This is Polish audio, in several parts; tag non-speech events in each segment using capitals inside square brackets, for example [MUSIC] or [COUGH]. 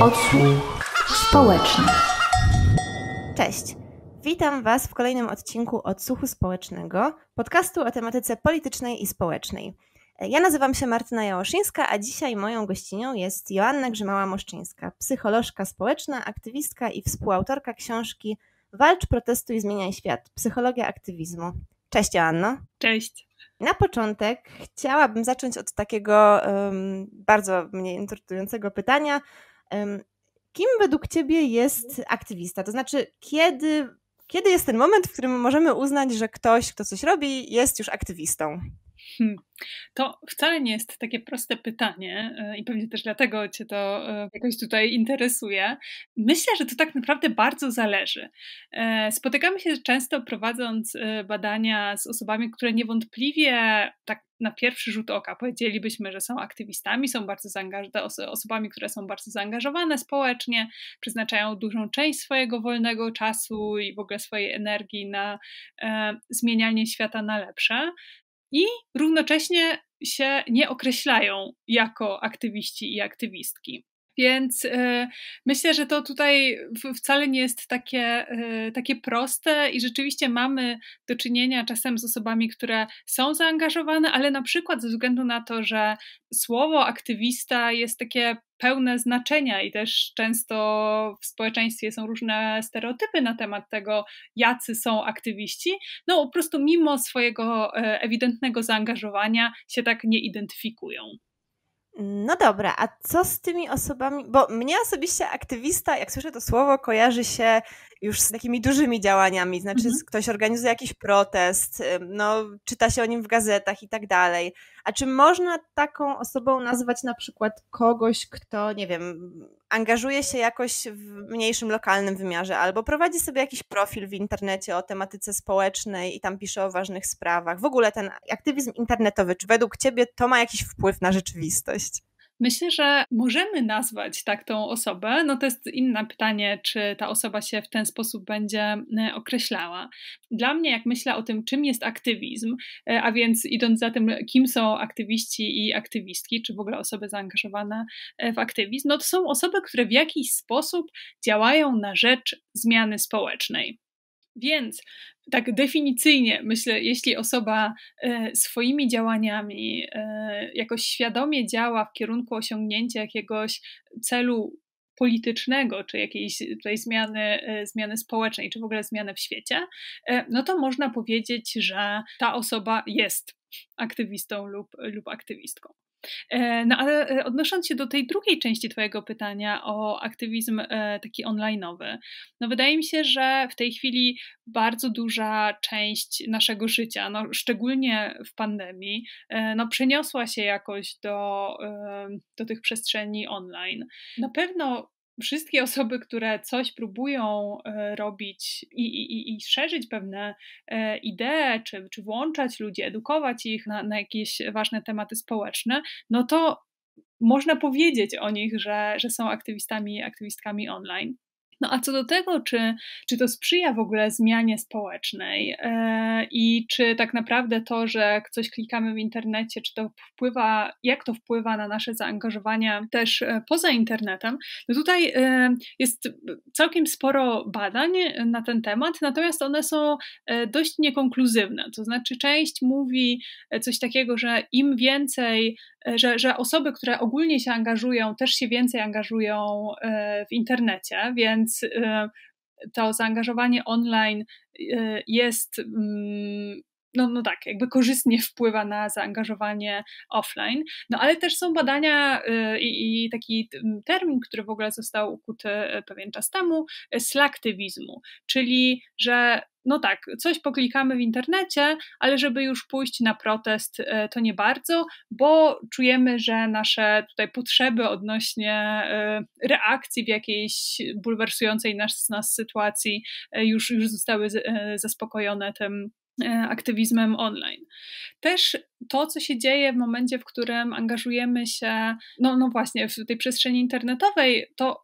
Odsłuch społeczny. Cześć. Witam Was w kolejnym odcinku Odsłuchu Społecznego, podcastu o tematyce politycznej i społecznej. Ja nazywam się Martyna Jałoszyńska, a dzisiaj moją gościnią jest Joanna Grzymała-Moszczyńska, psycholożka społeczna, aktywistka i współautorka książki Walcz, protestuj, zmieniaj świat. Psychologia aktywizmu. Cześć Joanno. Cześć. Na początek chciałabym zacząć od takiego um, bardzo mnie interesującego pytania. Kim według Ciebie jest aktywista? To znaczy, kiedy, kiedy jest ten moment, w którym możemy uznać, że ktoś, kto coś robi, jest już aktywistą? Hmm. To wcale nie jest takie proste pytanie e, i pewnie też dlatego Cię to e, jakoś tutaj interesuje. Myślę, że to tak naprawdę bardzo zależy. E, spotykamy się często prowadząc badania z osobami, które niewątpliwie tak na pierwszy rzut oka powiedzielibyśmy, że są aktywistami, są bardzo zaangażowane, osobami, które są bardzo zaangażowane społecznie, przeznaczają dużą część swojego wolnego czasu i w ogóle swojej energii na e, zmienianie świata na lepsze i równocześnie się nie określają jako aktywiści i aktywistki. Więc y, myślę, że to tutaj wcale nie jest takie, y, takie proste i rzeczywiście mamy do czynienia czasem z osobami, które są zaangażowane, ale na przykład ze względu na to, że słowo aktywista jest takie pełne znaczenia i też często w społeczeństwie są różne stereotypy na temat tego, jacy są aktywiści, no po prostu mimo swojego e, ewidentnego zaangażowania się tak nie identyfikują. No dobra, a co z tymi osobami? Bo mnie osobiście aktywista, jak słyszę to słowo, kojarzy się już z takimi dużymi działaniami, znaczy mhm. ktoś organizuje jakiś protest, no, czyta się o nim w gazetach i tak dalej. A czy można taką osobą nazwać na przykład kogoś, kto, nie wiem, angażuje się jakoś w mniejszym lokalnym wymiarze albo prowadzi sobie jakiś profil w internecie o tematyce społecznej i tam pisze o ważnych sprawach? W ogóle ten aktywizm internetowy, czy według Ciebie to ma jakiś wpływ na rzeczywistość? Myślę, że możemy nazwać tak tą osobę. No to jest inne pytanie, czy ta osoba się w ten sposób będzie e, określała. Dla mnie, jak myślę o tym, czym jest aktywizm, e, a więc idąc za tym, kim są aktywiści i aktywistki, czy w ogóle osoby zaangażowane e, w aktywizm, no to są osoby, które w jakiś sposób działają na rzecz zmiany społecznej. Więc tak definicyjnie myślę, jeśli osoba e, swoimi działaniami e, jakoś świadomie działa w kierunku osiągnięcia jakiegoś celu politycznego, czy jakiejś tutaj zmiany, e, zmiany społecznej, czy w ogóle zmiany w świecie, no to można powiedzieć, że ta osoba jest aktywistą lub, lub aktywistką. E, no ale e, odnosząc się do tej drugiej części Twojego pytania o aktywizm e, taki onlineowy, no wydaje mi się, że w tej chwili bardzo duża część naszego życia, no szczególnie w pandemii, no przeniosła się jakoś do, do tych przestrzeni online. Na pewno wszystkie osoby, które coś próbują e, robić i, i, i szerzyć pewne e, idee, czy, czy włączać ludzi, edukować ich na, na jakieś ważne tematy społeczne, no to można powiedzieć o nich, że, że są aktywistami i aktywistkami online. No a co do tego, czy, czy to sprzyja w ogóle zmianie społecznej yy, i czy tak naprawdę to, że coś klikamy w internecie, czy to wpływa, jak to wpływa na nasze zaangażowania też e, poza internetem, no tutaj yy, jest całkiem sporo badań na ten temat, natomiast one są dość niekonkluzywne. To znaczy, część mówi coś takiego, że im więcej, że, że osoby, które ogólnie się angażują, też się więcej angażują w internecie, więc więc e, to zaangażowanie online e, jest mm, no, no tak, jakby korzystnie [LAUGHS] wpływa na zaangażowanie offline. No ale też są badania y, i, i taki termin, który w ogóle został ukuty y, pewien czas temu, y, slaktywizmu, czyli że no tak, coś poklikamy w internecie, ale żeby już pójść na protest, to nie bardzo, bo czujemy, że nasze tutaj potrzeby odnośnie reakcji w jakiejś bulwersującej nas, nas sytuacji już, już zostały zaspokojone tym E, aktywizmem online. Też to, co się dzieje w momencie, w którym angażujemy się, no, no właśnie, w tej przestrzeni internetowej, to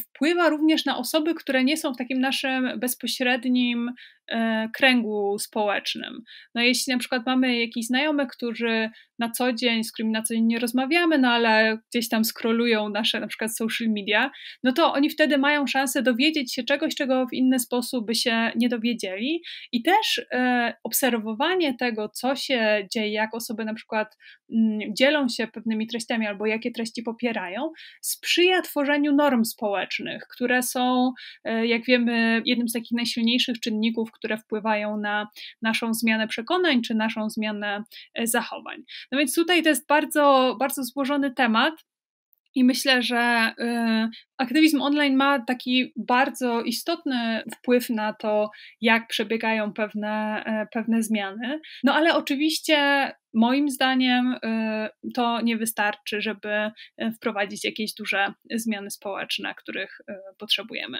wpływa również na osoby, które nie są w takim naszym bezpośrednim e, kręgu społecznym. No jeśli na przykład mamy jakiś znajomy, którzy na co dzień, z którymi na co dzień nie rozmawiamy, no ale gdzieś tam skrolują nasze na przykład social media, no to oni wtedy mają szansę dowiedzieć się czegoś, czego w inny sposób by się nie dowiedzieli. I też e, obserwowanie tego, co się dzieje, jak osoby na przykład m, mm, dzielą się pewnymi treściami albo jakie treści popierają, sprzyja tworzeniu norm społecznych, które są, e, jak wiemy, jednym z takich najsilniejszych czynników, które wpływają na naszą zmianę przekonań czy naszą zmianę e, zachowań. No więc tutaj to jest bardzo, bardzo złożony temat. I myślę, że y, aktywizm online ma taki bardzo istotny wpływ na to, jak przebiegają pewne, e, pewne zmiany. No ale oczywiście, moim zdaniem, y, to nie wystarczy, żeby e, wprowadzić jakieś duże zmiany społeczne, których e, potrzebujemy.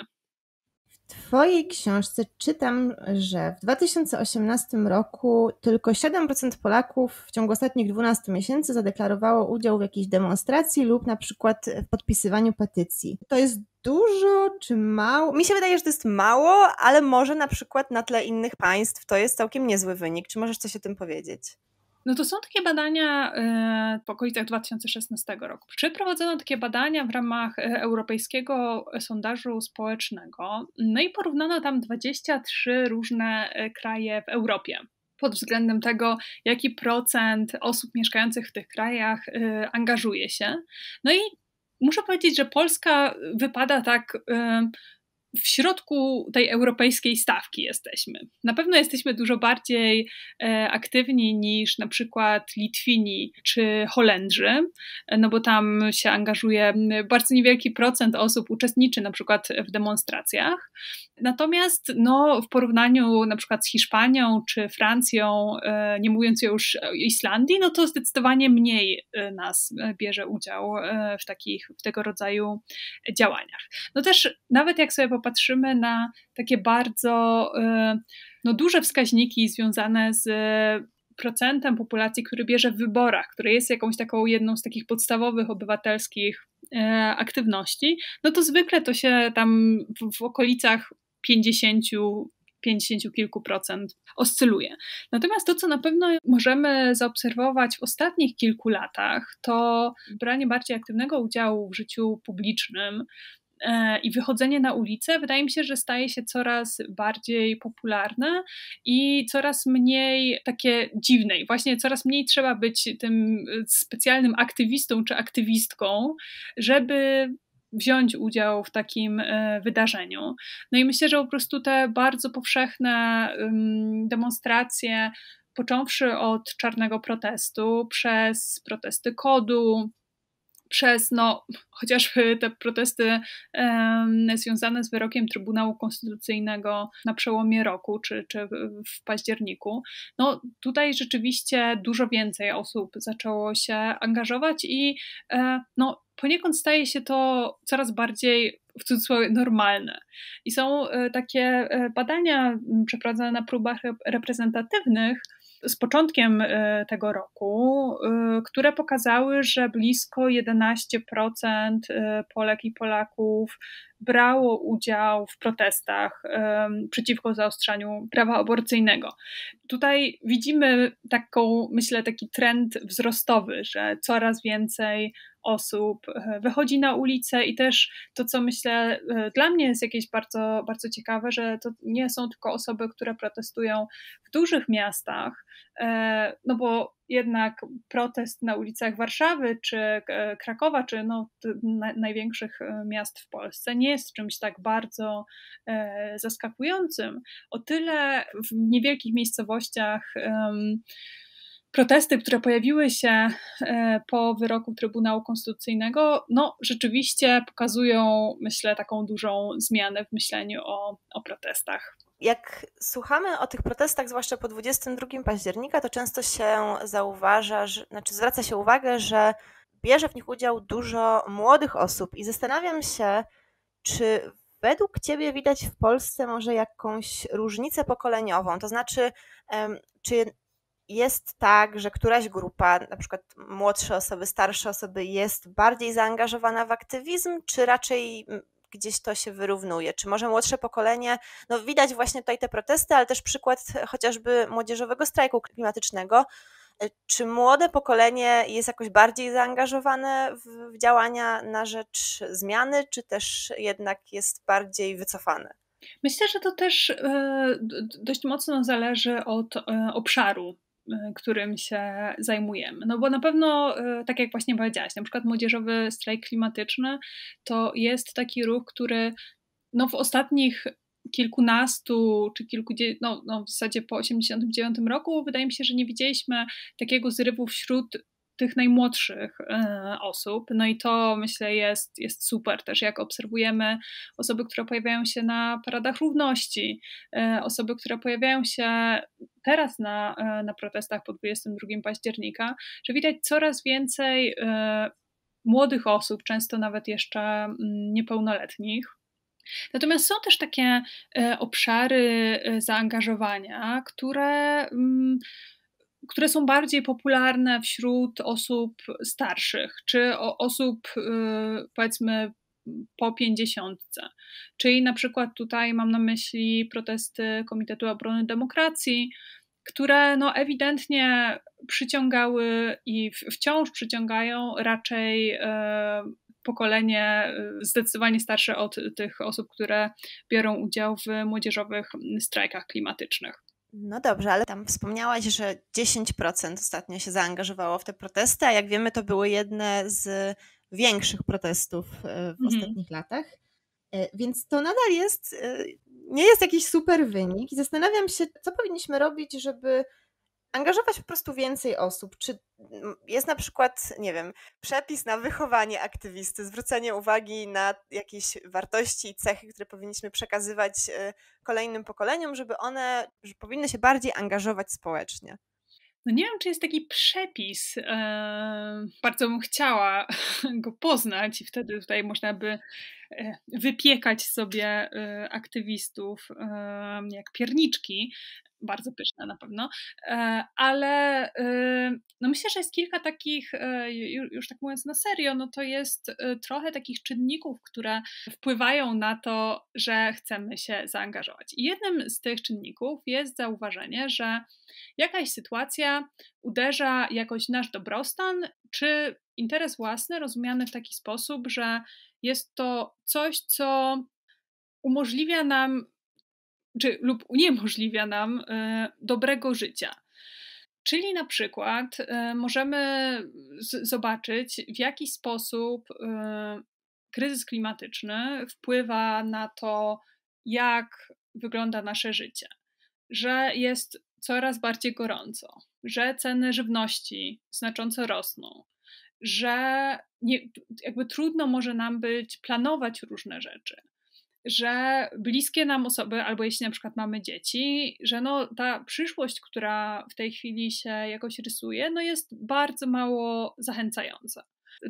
Twojej książce czytam, że w 2018 roku tylko 7% Polaków w ciągu ostatnich 12 miesięcy zadeklarowało udział w jakiejś demonstracji lub na przykład w podpisywaniu petycji. To jest dużo czy mało? Mi się wydaje, że to jest mało, ale może na przykład na tle innych państw to jest całkiem niezły wynik. Czy możesz coś o tym powiedzieć? No to są takie badania e, w okolicach 2016 roku. Przeprowadzono takie badania w ramach e, europejskiego sondażu społecznego, no i porównano tam 23 różne e, kraje w Europie. Pod względem tego, jaki procent osób mieszkających w tych krajach angażuje się. No i muszę powiedzieć, że Polska wypada tak w środku tej europejskiej stawki jesteśmy. Na pewno jesteśmy dużo bardziej e, aktywni niż na przykład Litwini czy Holendrzy, e, no bo tam się angażuje bardzo niewielki procent osób uczestniczy na przykład w demonstracjach. Natomiast no, w porównaniu na przykład z Hiszpanią czy Francją, e, nie mówiąc już o Islandii, no to zdecydowanie mniej e, nas e, bierze udział w takich, w tego rodzaju działaniach. No też nawet jak sobie popatrzymy na takie bardzo no, duże wskaźniki związane z procentem populacji, który bierze w wyborach, który jest jakąś taką jedną z takich podstawowych obywatelskich aktywności, no to zwykle to się tam w, w okolicach 50 50 kilku procent oscyluje. Natomiast to, co na pewno możemy zaobserwować w ostatnich kilku latach, to branie bardziej aktywnego udziału w życiu publicznym e, i wychodzenie na ulicę, wydaje mi się, że staje się coraz bardziej popularne i coraz mniej takie dziwne. I właśnie coraz mniej trzeba być tym e, specjalnym aktywistą czy aktywistką, żeby wziąć udział w takim e, wydarzeniu. No i myślę, że po prostu te bardzo powszechne demonstracje, począwszy od czarnego protestu, przez protesty kodu, przez no, chociażby te protesty um, związane z wyrokiem Trybunału Konstytucyjnego na przełomie roku czy, czy w październiku, no tutaj rzeczywiście dużo więcej osób zaczęło się angażować i e, no, poniekąd staje się to coraz bardziej w cudzysłowie normalne. I są e, takie e, badania przeprowadzane na próbach reprezentatywnych, z początkiem e, tego roku, e, które pokazały, że blisko 11% e, Polek i Polaków brało udział w protestach przeciwko zaostrzaniu prawa aborcyjnego. Tutaj widzimy taką, myślę, taki trend wzrostowy, że coraz więcej osób e, wychodzi na ulicę i też to, co myślę e, dla mnie jest jakieś bardzo, bardzo ciekawe, że to nie są tylko osoby, które protestują w dużych miastach, e, no bo jednak protest na ulicach Warszawy czy Krakowa, czy no, największych miast w Polsce nie jest czymś tak bardzo zaskakującym. O tyle w niewielkich miejscowościach protesty, które pojawiły się e, po wyroku Trybunału Konstytucyjnego, no rzeczywiście pokazują, myślę, taką dużą zmianę w myśleniu o, o protestach. Jak słuchamy o tych protestach, zwłaszcza po 22 października, to często się zauważa, że, znaczy zwraca się uwagę, że bierze w nich udział dużo młodych osób i zastanawiam się, czy według Ciebie widać w Polsce może jakąś różnicę pokoleniową? To znaczy, czy jest tak, że któraś grupa, na przykład młodsze osoby, starsze osoby, jest bardziej zaangażowana w aktywizm, czy raczej mm, gdzieś to się wyrównuje? Czy może młodsze pokolenie, no widać właśnie tutaj te protesty, ale też przykład chociażby młodzieżowego strajku klimatycznego. E, czy młode pokolenie jest jakoś bardziej zaangażowane w działania na rzecz zmiany, czy też jednak jest bardziej wycofane? Myślę, że to też e, dość mocno zależy od e, obszaru E, którym się zajmujemy. No bo na pewno, e, tak jak właśnie powiedziałaś, na przykład młodzieżowy strajk klimatyczny to jest taki ruch, który no w ostatnich kilkunastu czy kilkudziesięciu, no, no w zasadzie po 89 roku wydaje mi się, że nie widzieliśmy takiego zrywu wśród tych najmłodszych e, osób. No i to myślę jest, jest super też, jak obserwujemy osoby, które pojawiają się na paradach równości, e, osoby, które pojawiają się teraz na, e, na protestach po 22 października, że widać coraz więcej młodych osób, często nawet jeszcze mm, niepełnoletnich. Natomiast są też takie obszary zaangażowania, które mm, które są bardziej popularne wśród osób starszych, czy osób y, powiedzmy po pięćdziesiątce. Czyli na przykład tutaj mam na myśli protesty Komitetu Obrony Demokracji, które no ewidentnie przyciągały i wciąż przyciągają raczej y, pokolenie y, zdecydowanie starsze od tych osób, które biorą udział w młodzieżowych strajkach klimatycznych. No dobrze, ale tam wspomniałaś, że 10% ostatnio się zaangażowało w te protesty, a jak wiemy, to były jedne z większych protestów e, w mhm. ostatnich latach. E, więc to nadal jest, e, nie jest jakiś super wynik i zastanawiam się, co powinniśmy robić, żeby angażować po prostu więcej osób? Czy mm, jest na przykład, nie wiem, przepis na wychowanie aktywisty, zwrócenie uwagi na jakieś wartości i cechy, które powinniśmy przekazywać e, kolejnym pokoleniom, żeby one że powinny się bardziej angażować społecznie? No nie wiem, czy jest taki przepis. Eee, bardzo bym chciała [LAUGHS] go poznać i wtedy tutaj można by E, wypiekać sobie e, aktywistów e, jak pierniczki, bardzo pyszne na pewno, ale no myślę, że jest kilka takich, już tak mówiąc na serio, no to jest trochę takich czynników, które wpływają na to, że chcemy się zaangażować. I jednym z tych czynników jest zauważenie, że jakaś sytuacja uderza jakoś nasz dobrostan czy interes własny rozumiany w taki sposób, że jest to coś, co umożliwia nam, czy lub uniemożliwia nam y, dobrego życia. Czyli na przykład y, możemy z- zobaczyć, w jaki sposób y, kryzys klimatyczny wpływa na to, jak wygląda nasze życie. Że jest coraz bardziej gorąco, że ceny żywności znacząco rosną, że nie, jakby trudno może nam być planować różne rzeczy, że bliskie nam osoby, albo jeśli na przykład mamy dzieci, że no, ta przyszłość, która w tej chwili się jakoś rysuje, no jest bardzo mało zachęcająca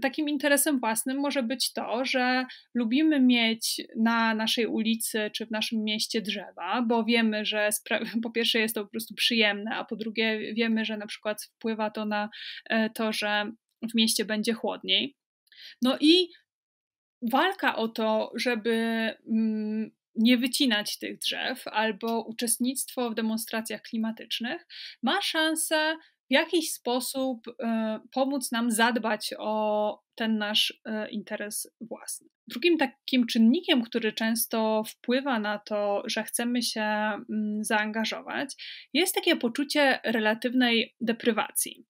takim interesem własnym może być to, że lubimy mieć na naszej ulicy czy w naszym mieście drzewa, bo wiemy, że [LAUGHS] po pierwsze jest to po prostu przyjemne, a po drugie wiemy, że na przykład wpływa to na e, to, że w mieście będzie chłodniej. No i walka o to, żeby mm, nie wycinać tych drzew albo uczestnictwo w demonstracjach klimatycznych ma szansę w jakiś sposób e, pomóc nam zadbać o ten nasz e, interes własny. Drugim takim czynnikiem, który często wpływa na to, że chcemy się mm, zaangażować, jest takie poczucie relatywnej deprywacji.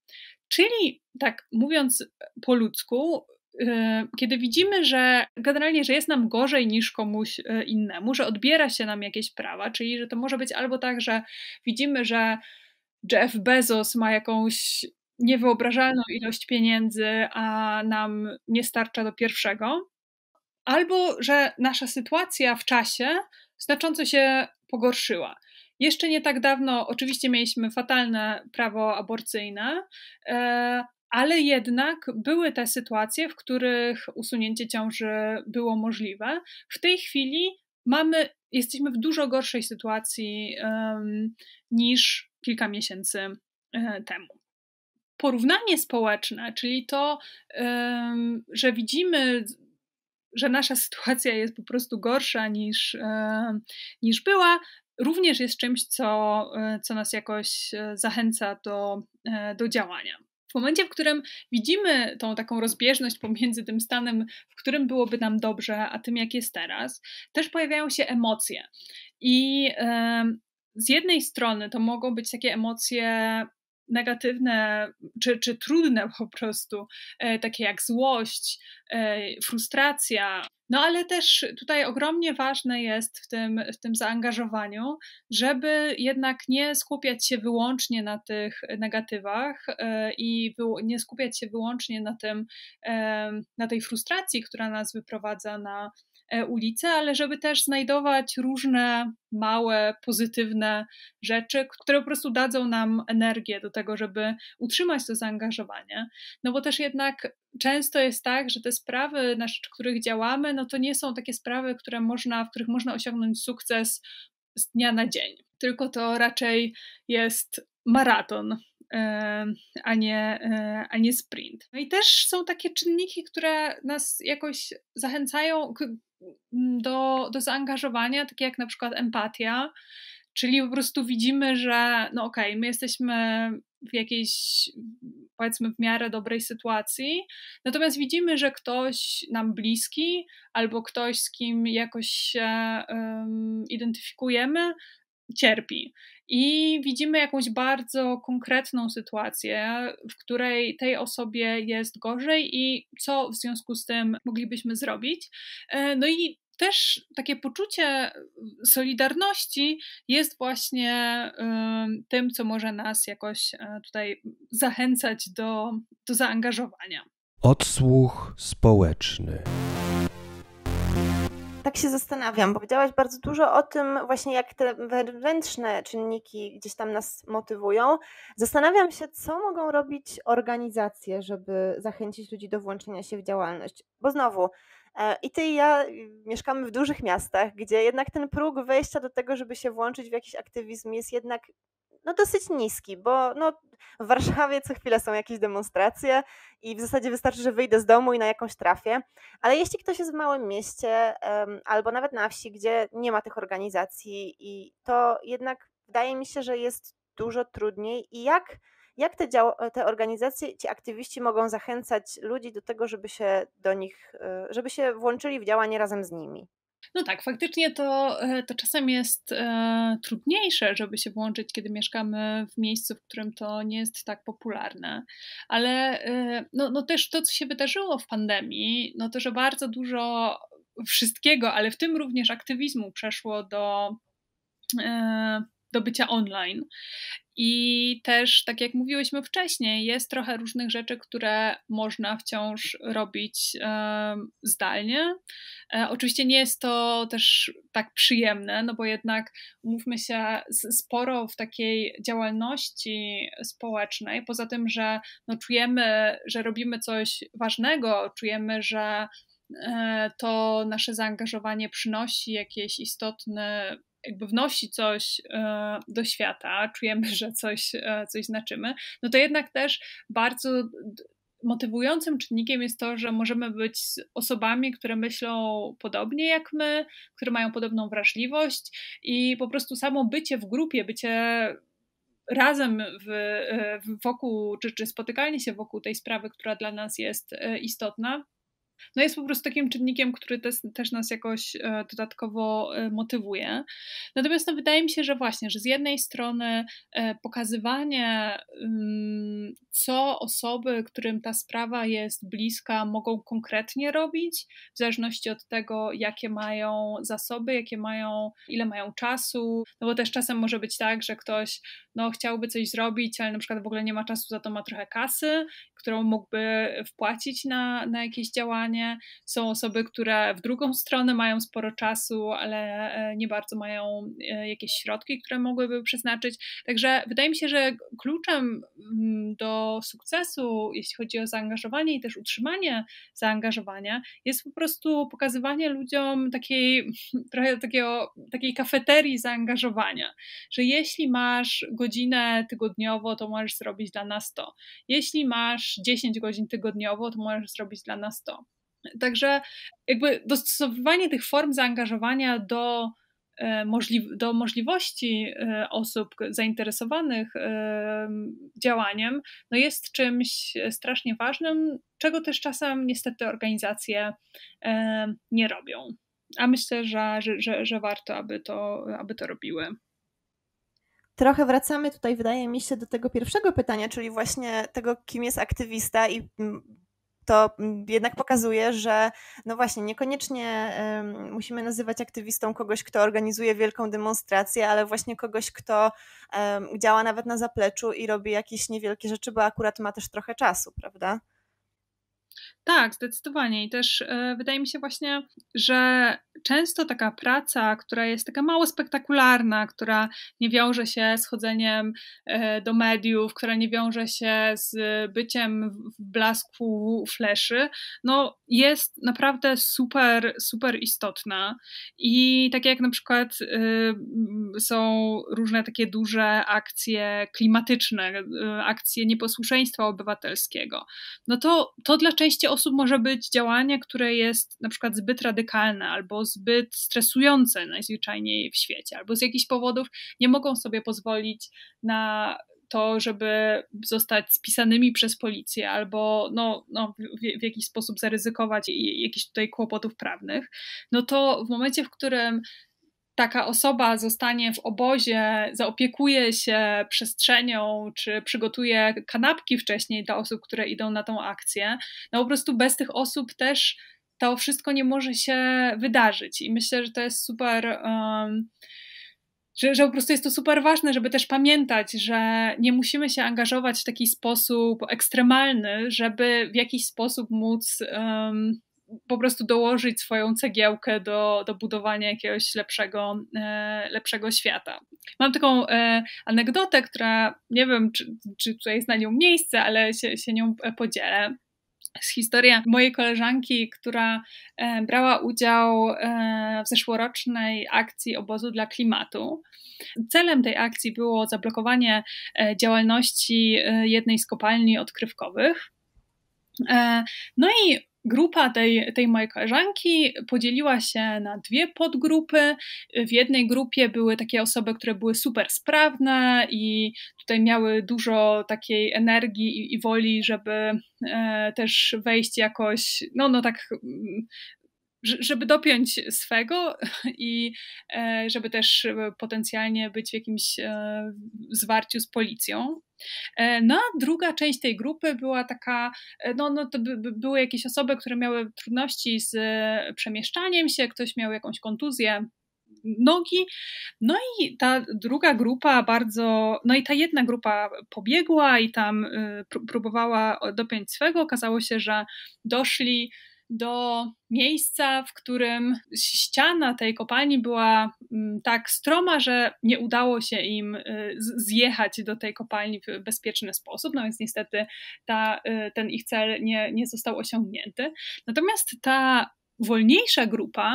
Czyli, tak mówiąc po ludzku, e, kiedy widzimy, że generalnie, że jest nam gorzej niż komuś innemu, że odbiera się nam jakieś prawa, czyli że to może być albo tak, że widzimy, że Jeff Bezos ma jakąś niewyobrażalną ilość pieniędzy, a nam nie starcza do pierwszego, albo że nasza sytuacja w czasie znacząco się pogorszyła. Jeszcze nie tak dawno oczywiście mieliśmy fatalne prawo aborcyjne, e, ale jednak były te sytuacje, w których usunięcie ciąży było możliwe. W tej chwili mamy, jesteśmy w dużo gorszej sytuacji um, niż kilka miesięcy e, temu. Porównanie społeczne, czyli to, że widzimy, że nasza sytuacja jest po prostu gorsza niż, e, niż była, również jest czymś, co, e, co nas jakoś zachęca do, do działania. W momencie, w którym widzimy tą taką rozbieżność pomiędzy tym stanem, w którym byłoby nam dobrze, a tym, jak jest teraz, też pojawiają się emocje. I z jednej strony to mogą być takie emocje negatywne czy, czy trudne po prostu, e, takie jak złość, e, frustracja. No ale też tutaj ogromnie ważne jest w tym, w tym zaangażowaniu, żeby jednak nie skupiać się wyłącznie na tych negatywach e, i nie skupiać się wyłącznie na tym, na tej frustracji, która nas wyprowadza na E, ulice, ale żeby też znajdować różne małe, pozytywne rzeczy, które po prostu dadzą nam energię do tego, żeby utrzymać to zaangażowanie. No bo też jednak często jest tak, że te sprawy, na rzecz których działamy, no to nie są takie sprawy, które można, w których można osiągnąć sukces z dnia na dzień. Tylko to raczej jest maraton, e, a nie, e, a nie sprint. No i też są takie czynniki, które nas jakoś zachęcają, do, do zaangażowania, takie jak na przykład empatia, czyli po prostu widzimy, że no okej, okay, my jesteśmy w jakiejś powiedzmy w miarę dobrej sytuacji, natomiast widzimy, że ktoś nam bliski albo ktoś, z kim jakoś się um, identyfikujemy, cierpi. I widzimy jakąś bardzo konkretną sytuację, w której tej osobie jest gorzej i co w związku z tym moglibyśmy zrobić. E, no i też takie poczucie solidarności jest właśnie e, tym, co może nas jakoś e, tutaj zachęcać do, do zaangażowania. Odsłuch społeczny tak się zastanawiam. Powiedziałaś bardzo dużo o tym, właśnie jak te wewnętrzne czynniki gdzieś tam nas motywują. Zastanawiam się, co mogą robić organizacje, żeby zachęcić ludzi do włączenia się w działalność. Bo znowu, e, i ty i ja mieszkamy w dużych miastach, gdzie jednak ten próg wejścia do tego, żeby się włączyć w jakiś aktywizm jest jednak no dosyć niski, bo no, w Warszawie co chwilę są jakieś demonstracje i w zasadzie wystarczy, że wyjdę z domu i na jakąś trafię. Ale jeśli ktoś jest w małym mieście albo nawet na wsi, gdzie nie ma tych organizacji, i to jednak wydaje mi się, że jest dużo trudniej. I jak, jak te, dział- te organizacje, ci aktywiści mogą zachęcać ludzi do tego, żeby się do nich, e, żeby się włączyli w działanie razem z nimi? No tak, faktycznie to, e, to czasem jest e, trudniejsze, żeby się włączyć, kiedy mieszkamy w miejscu, w którym to nie jest tak popularne. Ale e, no, no też to, co się wydarzyło w pandemii, no to, że bardzo dużo wszystkiego, ale w tym również aktywizmu przeszło do. E, do bycia online. I też, tak jak mówiłyśmy wcześniej, jest trochę różnych rzeczy, które można wciąż robić zdalnie. E, oczywiście nie jest to też tak przyjemne, no bo jednak, mówmy się, sporo w takiej działalności społecznej, poza tym, że no, czujemy, że robimy coś ważnego, czujemy, że e, to nasze zaangażowanie przynosi jakieś istotne jakby wnosi coś e, do świata, czujemy, że coś, e, coś znaczymy, no to jednak też bardzo motywującym czynnikiem jest to, że możemy być z osobami, które myślą podobnie jak my, które mają podobną wrażliwość i po prostu samo bycie w grupie, bycie razem w, e, wokół, czy, czy spotykanie się wokół tej sprawy, która dla nas jest istotna, no jest po prostu takim czynnikiem, który te, też nas jakoś e, dodatkowo e, motywuje. Natomiast no, wydaje mi się, że właśnie, że z jednej strony e, pokazywanie, mm, co osoby, którym ta sprawa jest bliska, mogą konkretnie robić, w zależności od tego, jakie mają zasoby, jakie mają, ile mają czasu, no bo też czasem może być tak, że ktoś no, chciałby coś zrobić, ale na przykład w ogóle nie ma czasu, za to ma trochę kasy którą mógłby wpłacić na, na jakieś działanie. Są osoby, które w drugą stronę mają sporo czasu, ale e, nie bardzo mają e, jakieś środki, które mogłyby przeznaczyć. Także wydaje mi się, że kluczem mm, do sukcesu, jeśli chodzi o zaangażowanie i też utrzymanie zaangażowania, jest po prostu pokazywanie ludziom takiej, [LAUGHS] trochę takiego, takiej kafeterii zaangażowania, że jeśli masz godzinę tygodniowo, to możesz zrobić dla nas to. Jeśli masz 10 godzin tygodniowo, to możesz zrobić dla nas to. Także jakby dostosowywanie tych form zaangażowania do, e, do możliwości e, osób zainteresowanych e, działaniem no jest czymś strasznie ważnym, czego też czasem niestety organizacje nie robią. A myślę, że, że, że warto, aby to, aby to robiły trochę wracamy tutaj, wydaje mi się, do tego pierwszego pytania, czyli właśnie tego, kim jest aktywista i mm, to mm, jednak pokazuje, że no właśnie, niekoniecznie musimy nazywać aktywistą kogoś, kto organizuje wielką demonstrację, ale właśnie kogoś, kto działa nawet na zapleczu i robi jakieś niewielkie rzeczy, bo akurat ma też trochę czasu, prawda? Tak, zdecydowanie. I też y, wydaje mi się właśnie, że często taka praca, która jest taka mało spektakularna, która nie wiąże się z chodzeniem y, do mediów, która nie wiąże się z byciem w blasku fleszy, no jest naprawdę super, super istotna. I tak jak na przykład y, są różne takie duże akcje klimatyczne, akcje nieposłuszeństwa obywatelskiego, no to to dla części osób może być działanie, które jest na przykład zbyt radykalne albo zbyt stresujące najzwyczajniej w świecie, albo z jakichś powodów nie mogą sobie pozwolić na to, żeby zostać spisanymi przez policję albo no, no, w, w, jakiś sposób zaryzykować jakichś tutaj kłopotów prawnych, no to w momencie, w którym taka osoba zostanie w obozie, zaopiekuje się przestrzenią, czy przygotuje kanapki wcześniej dla osób, które idą na tą akcję. No po prostu bez tych osób też to wszystko nie może się wydarzyć. I myślę, że to jest super. Um, że, że po prostu jest to super ważne, żeby też pamiętać, że nie musimy się angażować w taki sposób ekstremalny, żeby w jakiś sposób móc um, po prostu dołożyć swoją cegiełkę do, do budowania jakiegoś lepszego, e, lepszego świata. Mam taką e, anegdotę, która nie wiem, czy, czy tutaj jest na nią miejsce, ale się, się nią e, podzielę z historia mojej koleżanki, która brała udział w zeszłorocznej akcji obozu dla klimatu. Celem tej akcji było zablokowanie działalności jednej z kopalni odkrywkowych. No i grupa tej, tej mojej koleżanki podzieliła się na dwie podgrupy. W jednej grupie były takie osoby, które były super sprawne i tutaj miały dużo takiej energii i, i woli, żeby e, też wejść jakoś, no, no tak żeby dopiąć swego i e, żeby też e, potencjalnie być w jakimś e, zwarciu z policją. E, no a druga część tej grupy była taka, e, no, no to by, by były jakieś osoby, które miały trudności z e, przemieszczaniem się, ktoś miał jakąś kontuzję nogi. No i ta druga grupa bardzo, no i ta jedna grupa pobiegła i tam próbowała dopiąć swego. Okazało się, że doszli do miejsca, w którym ściana tej kopalni była mm, tak stroma, że nie udało się im y, zjechać do tej kopalni w bezpieczny sposób, no więc niestety ta, y, ten ich cel nie, nie został osiągnięty. Natomiast ta wolniejsza grupa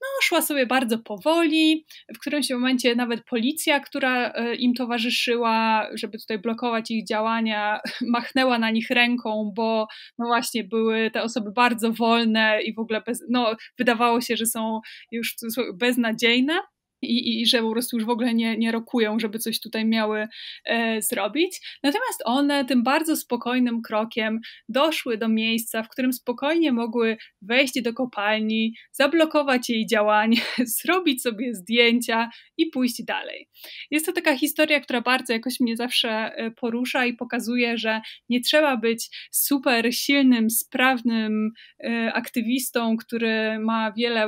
no, szła sobie bardzo powoli. W którymś momencie nawet policja, która e, im towarzyszyła, żeby tutaj blokować ich działania, [LAUGHS] machnęła na nich ręką, bo no właśnie były te osoby bardzo wolne i w ogóle bez, no, wydawało się, że są już beznadziejne i, i, że po prostu już w ogóle nie, nie rokują, żeby coś tutaj miały e, zrobić. Natomiast one tym bardzo spokojnym krokiem doszły do miejsca, w którym spokojnie mogły wejść do kopalni, zablokować jej działanie, [LAUGHS] zrobić sobie zdjęcia i pójść dalej. Jest to taka historia, która bardzo jakoś mnie zawsze e, porusza i pokazuje, że nie trzeba być super silnym, sprawnym e, aktywistą, który ma wiele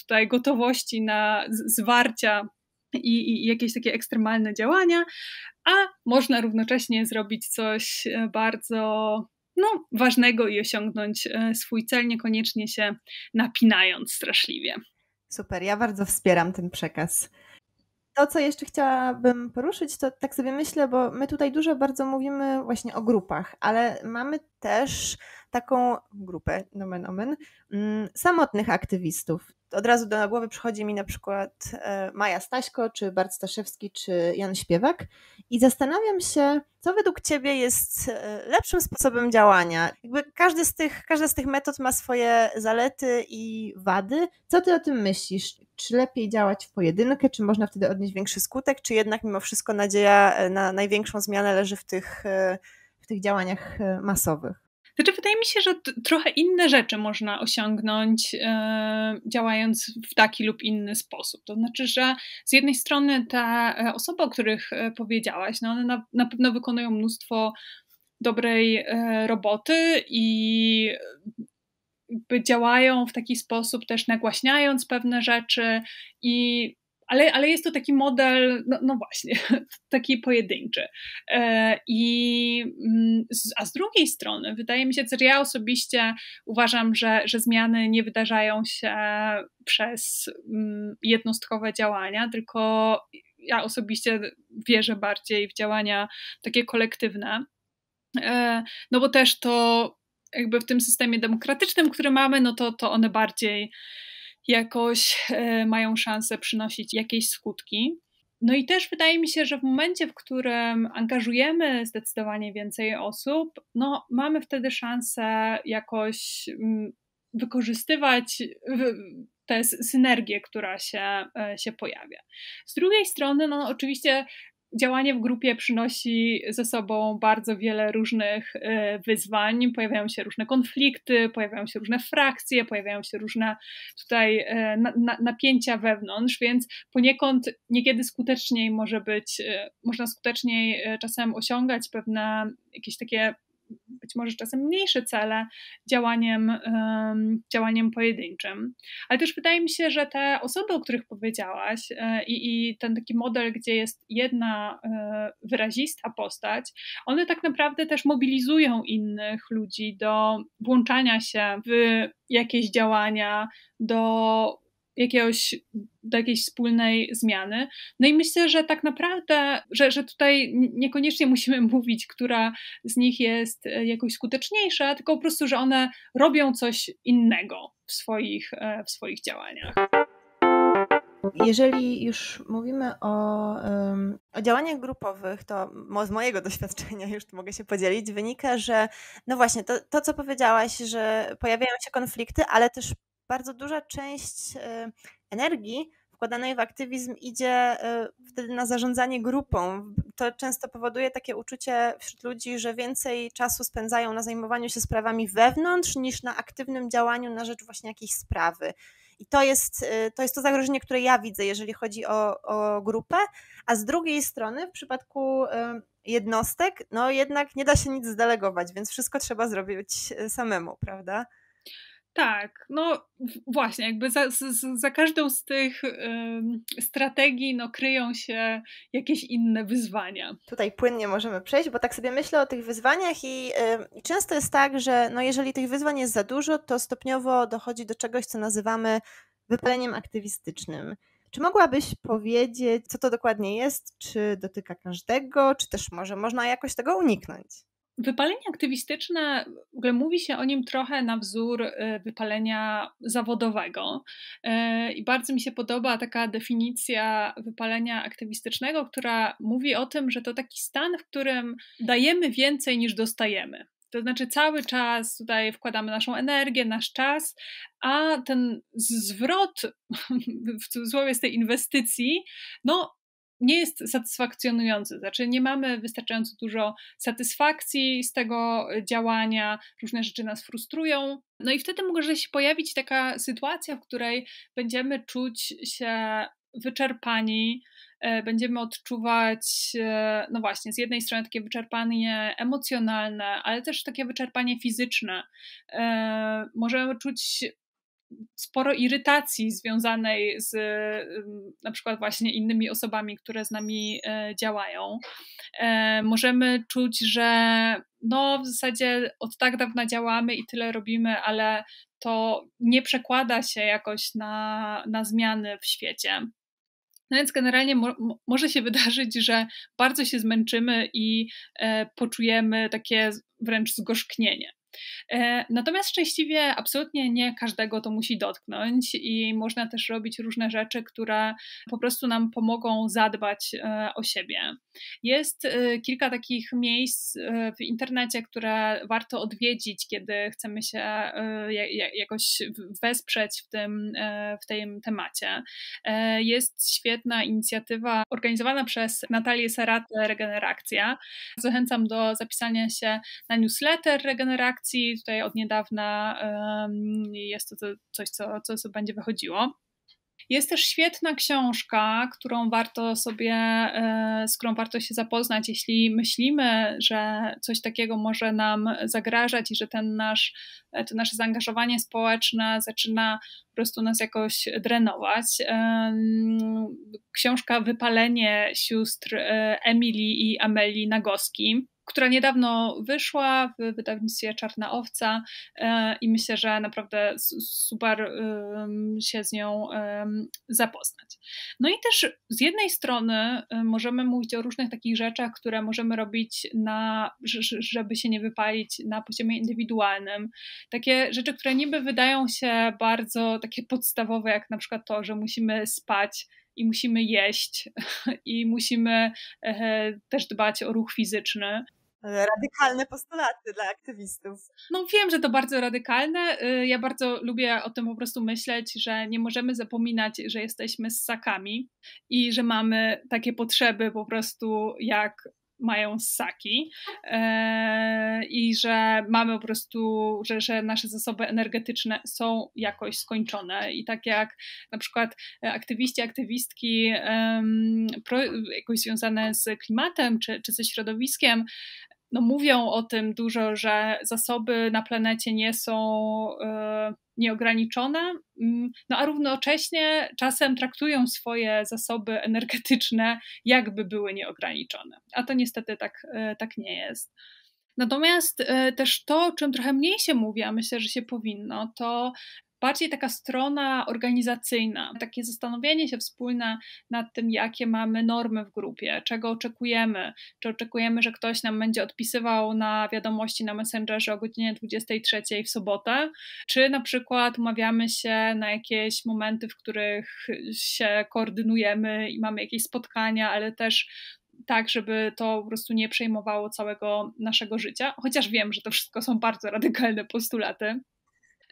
tutaj gotowości na zwarcie wsparcia i, i, jakieś takie ekstremalne działania, a można równocześnie zrobić coś e, bardzo no, ważnego i osiągnąć e, swój cel, niekoniecznie się napinając straszliwie. Super, ja bardzo wspieram ten przekaz. To, co jeszcze chciałabym poruszyć, to tak sobie myślę, bo my tutaj dużo bardzo mówimy właśnie o grupach, ale mamy też taką grupę, nomen omen, mm, samotnych aktywistów od razu do głowy przychodzi mi na przykład e, Maja Staśko, czy Bart Staszewski, czy Jan Śpiewak i zastanawiam się, co według Ciebie jest e, lepszym sposobem działania. Jakby każdy z tych, każda z tych metod ma swoje zalety i wady. Co Ty o tym myślisz? Czy lepiej działać w pojedynkę, czy można wtedy odnieść większy skutek, czy jednak mimo wszystko nadzieja e, na największą zmianę leży w tych, w tych działaniach masowych? Znaczy, wydaje mi się, że trochę inne rzeczy można osiągnąć e, działając w taki lub inny sposób. To znaczy, że z jednej strony te e, osoby, o których e, powiedziałaś, no one na, na pewno wykonują mnóstwo dobrej roboty i działają w taki sposób, też nagłaśniając pewne rzeczy i ale, ale jest to taki model, no, no właśnie, [LAUGHS] taki pojedynczy. E, I, mm, a z drugiej strony, wydaje mi się, że ja osobiście uważam, że, że zmiany nie wydarzają się przez mm, jednostkowe działania, tylko ja osobiście wierzę bardziej w działania takie kolektywne. E, no bo też to jakby w tym systemie demokratycznym, który mamy, no to, to one bardziej jakoś e, mają szansę przynosić jakieś skutki. No i też wydaje mi się, że w momencie, w którym angażujemy zdecydowanie więcej osób, no mamy wtedy szansę jakoś mm, wykorzystywać tę synergię, która się, e, się pojawia. Z drugiej strony, no oczywiście działanie w grupie przynosi ze sobą bardzo wiele różnych e, wyzwań. Pojawiają się różne konflikty, pojawiają się różne frakcje, pojawiają się różne tutaj e, napięcia wewnątrz, więc poniekąd niekiedy skuteczniej może być, e, można skuteczniej czasem osiągać pewne jakieś takie być może czasem mniejsze cele działaniem, działaniem pojedynczym. Ale też wydaje mi się, że te osoby, o których powiedziałaś e, i ten taki model, gdzie jest jedna e, wyrazista postać, one tak naprawdę też mobilizują innych ludzi do włączania się w jakieś działania, do jakiegoś, do jakiejś wspólnej zmiany. No i myślę, że tak naprawdę, że, że tutaj niekoniecznie musimy [LAUGHS] mówić, która z nich jest e, jakoś skuteczniejsza, tylko po prostu, że one robią coś innego w swoich, e, w swoich działaniach. Jeżeli już mówimy o, o, działaniach grupowych, to z mojego [LAUGHS] doświadczenia już mogę się podzielić, wynika, że no właśnie to, to, co powiedziałaś, że pojawiają się konflikty, ale też bardzo duża część y, energii wkładanej w aktywizm idzie y, wtedy na zarządzanie grupą. To często powoduje takie uczucie wśród ludzi, że więcej czasu spędzają na zajmowaniu się sprawami wewnątrz niż na aktywnym działaniu na rzecz właśnie jakiejś sprawy. I to jest, y, to jest to zagrożenie, które ja widzę, jeżeli chodzi o, o grupę. A z drugiej strony, w przypadku jednostek, no jednak nie da się nic zdelegować, więc wszystko trzeba zrobić samemu, prawda? Tak, no właśnie, jakby za, za, za każdą z tych ym, strategii no, kryją się jakieś inne wyzwania. Tutaj płynnie możemy przejść, bo tak sobie myślę o tych wyzwaniach i, często jest tak, że no, jeżeli tych wyzwań jest za dużo, to stopniowo dochodzi do czegoś, co nazywamy wypaleniem aktywistycznym. Czy mogłabyś powiedzieć, co to dokładnie jest? Czy dotyka każdego, czy też może można jakoś tego uniknąć? Wypalenie aktywistyczne, w ogóle mówi się o nim trochę na wzór y, wypalenia zawodowego. Y, I bardzo mi się podoba taka definicja wypalenia aktywistycznego, która mówi o tym, że to taki stan, w którym dajemy więcej niż dostajemy. To znaczy, cały czas tutaj wkładamy naszą energię, nasz czas, a ten zwrot [LAUGHS] w cudzysłowie z tej inwestycji, no, nie jest satysfakcjonujący, znaczy nie mamy wystarczająco dużo satysfakcji z tego e, działania, różne rzeczy nas frustrują. No i wtedy może się pojawić taka sytuacja, w której będziemy czuć się wyczerpani, e, będziemy odczuwać, e, no właśnie, z jednej strony takie wyczerpanie emocjonalne, ale też takie wyczerpanie fizyczne. Możemy czuć sporo irytacji związanej z na przykład właśnie innymi osobami, które z nami e, działają. E, możemy czuć, że no w zasadzie od tak dawna działamy i tyle robimy, ale to nie przekłada się jakoś na, na zmiany w świecie. No więc generalnie mo może się [LAUGHS] wydarzyć, że bardzo się zmęczymy i e, poczujemy takie wręcz zgorzknienie. E, natomiast szczęśliwie absolutnie nie każdego to musi dotknąć i można też robić różne rzeczy, które po prostu nam pomogą zadbać e, o siebie. Jest e, kilka takich miejsc w internecie, które warto odwiedzić, kiedy chcemy się jakoś wesprzeć w tym, w tym temacie. Jest świetna inicjatywa organizowana przez Natalię Saratę Regeneracja. Zachęcam do zapisania się na newsletter Regeneracja akcji. Tutaj od niedawna jest to coś, co, co, co będzie wychodziło. Jest też świetna książka, którą warto sobie, e, z którą warto się zapoznać, jeśli myślimy, że coś takiego może nam zagrażać i że ten nasz, e, to nasze zaangażowanie społeczne zaczyna po prostu nas jakoś drenować. Książka Wypalenie sióstr e, Emilii i Amelii Nagoski która niedawno wyszła w wydawnictwie Czarna Owca e, i myślę, że naprawdę super się z nią zapoznać. No i też z jednej strony e, możemy mówić o różnych takich rzeczach, które możemy robić na, żeby się nie wypalić na poziomie indywidualnym. Takie rzeczy, które niby wydają się bardzo takie podstawowe, jak na przykład to, że musimy spać i musimy jeść [LAUGHS] i musimy e, też dbać o ruch fizyczny. Radykalne postulaty dla aktywistów. No wiem, że to bardzo radykalne. E, ja bardzo lubię o tym po prostu myśleć, że nie możemy zapominać, że jesteśmy ssakami i że mamy takie potrzeby po prostu jak mają ssaki e, i że mamy po prostu, że, że nasze zasoby energetyczne są jakoś skończone i tak jak na przykład aktywiści, aktywistki e, pro, jakoś związane z klimatem czy, czy ze środowiskiem no mówią o tym dużo, że zasoby na planecie nie są e, nieograniczone, mm, no a równocześnie czasem traktują swoje zasoby energetyczne, jakby były nieograniczone. A to niestety tak, e, tak nie jest. Natomiast e, też to, o czym trochę mniej się mówi, a myślę, że się powinno, to bardziej taka strona organizacyjna, takie zastanowienie się wspólne nad tym, jakie mamy normy w grupie, czego oczekujemy, czy oczekujemy, że ktoś nam będzie odpisywał na wiadomości na Messengerze o godzinie 23 w sobotę, czy na przykład umawiamy się na jakieś momenty, w których się koordynujemy i mamy jakieś spotkania, ale też tak, żeby to po prostu nie przejmowało całego naszego życia, chociaż wiem, że to wszystko są bardzo radykalne postulaty.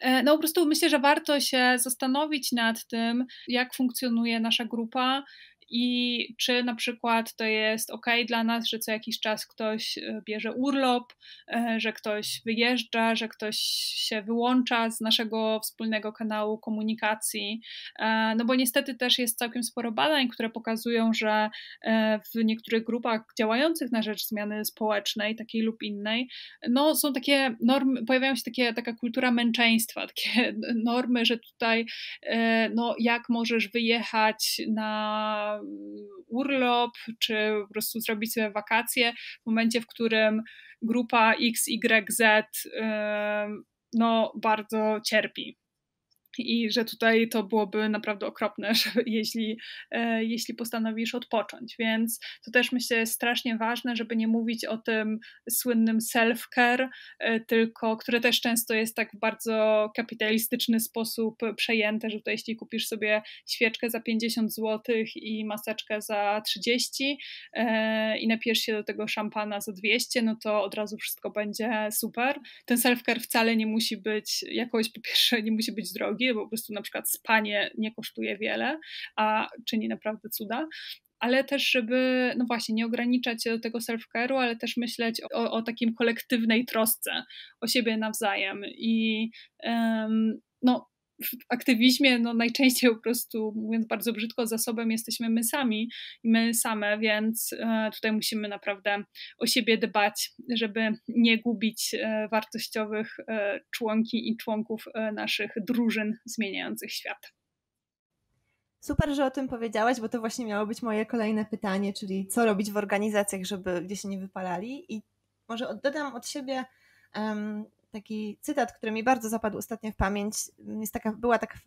E, no po prostu myślę, że warto się zastanowić nad tym, jak funkcjonuje nasza grupa, i czy na przykład to jest ok dla nas, że co jakiś czas ktoś e, bierze urlop, e, że ktoś wyjeżdża, że ktoś się wyłącza z naszego wspólnego kanału komunikacji. E, no bo niestety też jest całkiem sporo badań, które pokazują, że w niektórych grupach działających na rzecz zmiany społecznej, takiej lub innej, no są takie normy, pojawiają się takie, taka kultura męczeństwa, [LAUGHS] takie normy, że tutaj no jak możesz wyjechać na urlop, czy po prostu zrobić sobie wakacje w momencie, w którym grupa X, Y, Z no, bardzo cierpi i że tutaj to byłoby naprawdę okropne, [LAUGHS] jeśli, e, jeśli postanowisz odpocząć. Więc to też myślę jest strasznie ważne, żeby nie mówić o tym słynnym self-care, e, tylko które też często jest tak w bardzo kapitalistyczny sposób przejęte, że tutaj jeśli kupisz sobie świeczkę za 50 zł i maseczkę za 30 e, i napijesz się do tego szampana za 200, no to od razu wszystko będzie super. Ten self-care wcale nie musi być jakoś, po pierwsze, nie musi być drogi, drogie, bo po prostu na przykład spanie nie kosztuje wiele, a czyni naprawdę cuda ale też, żeby, no właśnie, nie ograniczać się do tego self-care'u, ale też myśleć o, o takim kolektywnej trosce o siebie nawzajem i um, no, w aktywizmie no, najczęściej po prostu, mówiąc bardzo brzydko, zasobem jesteśmy my sami i my same, więc e, tutaj musimy naprawdę o siebie dbać, żeby nie gubić e, wartościowych e, członki i członków naszych drużyn zmieniających świat. Super, że o tym powiedziałaś, bo to właśnie miało być moje kolejne pytanie, czyli co robić w organizacjach, żeby gdzieś nie wypalali. I może dodam od siebie um, taki cytat, który mi bardzo zapadł ostatnio w pamięć. Mm, jest taka, była taka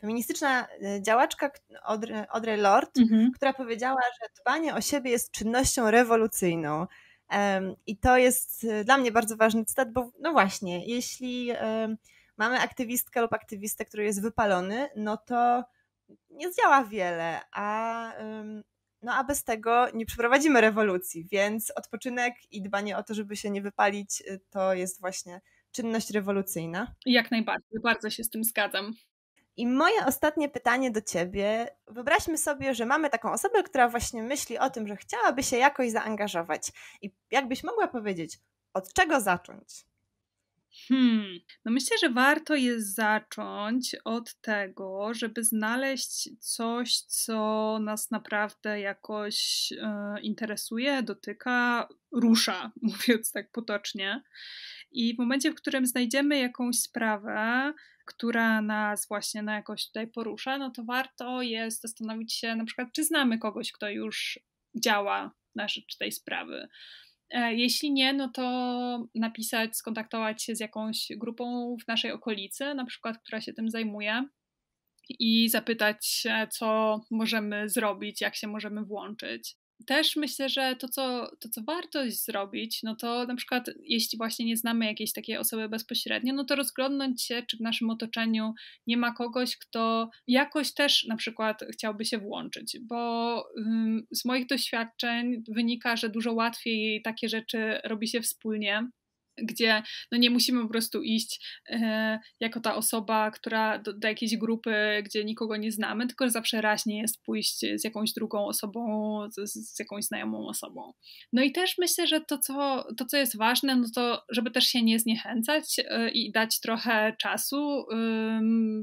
feministyczna e, działaczka Audre, Lord, mhm. która powiedziała, że dbanie o siebie jest czynnością rewolucyjną. I to jest e, dla mnie bardzo ważny cytat, bo no właśnie, jeśli mamy aktywistkę lub aktywistę, który jest wypalony, no to nie zdziała wiele, a, no a bez tego nie przeprowadzimy rewolucji, więc odpoczynek i dbanie o to, żeby się nie wypalić, e, to jest właśnie czynność rewolucyjna. Jak najbardziej, bardzo się z tym zgadzam. I moje ostatnie pytanie do Ciebie. Wyobraźmy sobie, że mamy taką osobę, która właśnie myśli o tym, że chciałaby się jakoś zaangażować. I jakbyś mogła powiedzieć, od czego zacząć? Hmm. No myślę, że warto jest zacząć od tego, żeby znaleźć coś, co nas naprawdę jakoś e, interesuje, dotyka, rusza, [LAUGHS] mówiąc tak potocznie. I w momencie, w którym znajdziemy jakąś sprawę, która nas właśnie na jakoś tutaj porusza, no to warto jest zastanowić się na przykład, czy znamy kogoś, kto już działa na rzecz tej sprawy. E, jeśli nie, no to napisać, skontaktować się z jakąś grupą w naszej okolicy, na przykład, która się tym zajmuje, i zapytać, co możemy zrobić, jak się możemy włączyć też myślę, że to co, to, co warto zrobić, no to na przykład, jeśli właśnie nie znamy jakiejś takiej osoby bezpośrednio, no to rozglądnąć się, czy w naszym otoczeniu nie ma kogoś, kto jakoś też na przykład chciałby się włączyć, bo ym, z moich doświadczeń wynika, że dużo łatwiej takie rzeczy robi się wspólnie gdzie no nie musimy po prostu iść e, jako ta osoba, która do, do, jakiejś grupy, gdzie nikogo nie znamy, tylko zawsze raźnie jest pójść z jakąś drugą osobą, z, z, jakąś znajomą osobą. No i też myślę, że to co, to, co jest ważne, no to żeby też się nie zniechęcać e, i dać trochę czasu e,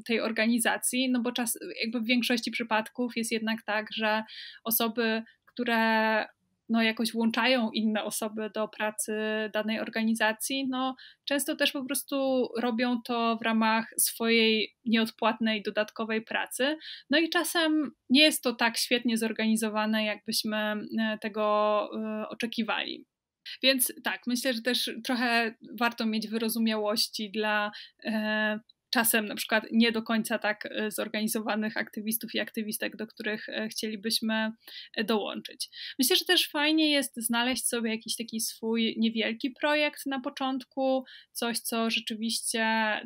tej organizacji, no bo czas, jakby w większości przypadków jest jednak tak, że osoby, które no, jakoś włączają inne osoby do pracy danej organizacji, no, często też po prostu robią to w ramach swojej nieodpłatnej, dodatkowej pracy. No i czasem nie jest to tak świetnie zorganizowane, jakbyśmy e, tego e, oczekiwali. Więc tak, myślę, że też trochę warto mieć wyrozumiałości dla e, czasem na przykład nie do końca tak e, zorganizowanych aktywistów i aktywistek, do których e, chcielibyśmy e, dołączyć. Myślę, że też fajnie jest znaleźć sobie jakiś taki swój niewielki projekt na początku, coś, co rzeczywiście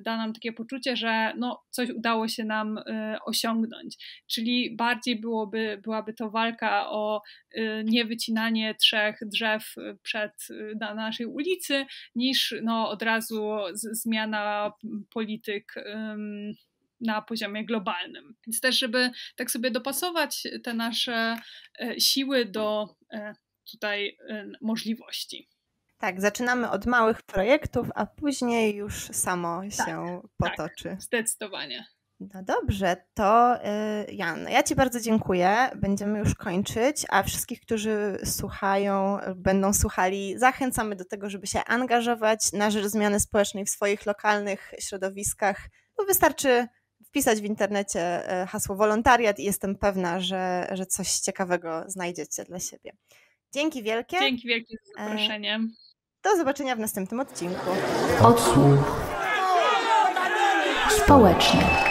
da nam takie poczucie, że no, coś udało się nam osiągnąć. Czyli bardziej byłoby, byłaby to walka o niewycinanie trzech drzew przed, na naszej ulicy, niż no, od razu zmiana polityk na poziomie globalnym. Więc też, żeby tak sobie dopasować te nasze e, siły do e, tutaj e, możliwości. Tak, zaczynamy od małych projektów, a później już samo tak, się tak, potoczy. Tak, zdecydowanie. No dobrze, to y, Jan, ja Ci bardzo dziękuję. Będziemy już kończyć, a wszystkich, którzy słuchają, będą słuchali, zachęcamy do tego, żeby się angażować na rzecz zmiany społecznej w swoich lokalnych środowiskach. wystarczy wpisać w internecie y, hasło wolontariat i jestem pewna, że, że coś ciekawego znajdziecie dla siebie. Dzięki wielkie. Dzięki wielkie za y, zaproszenie. Do zobaczenia w następnym odcinku. Odsłuch społecznie.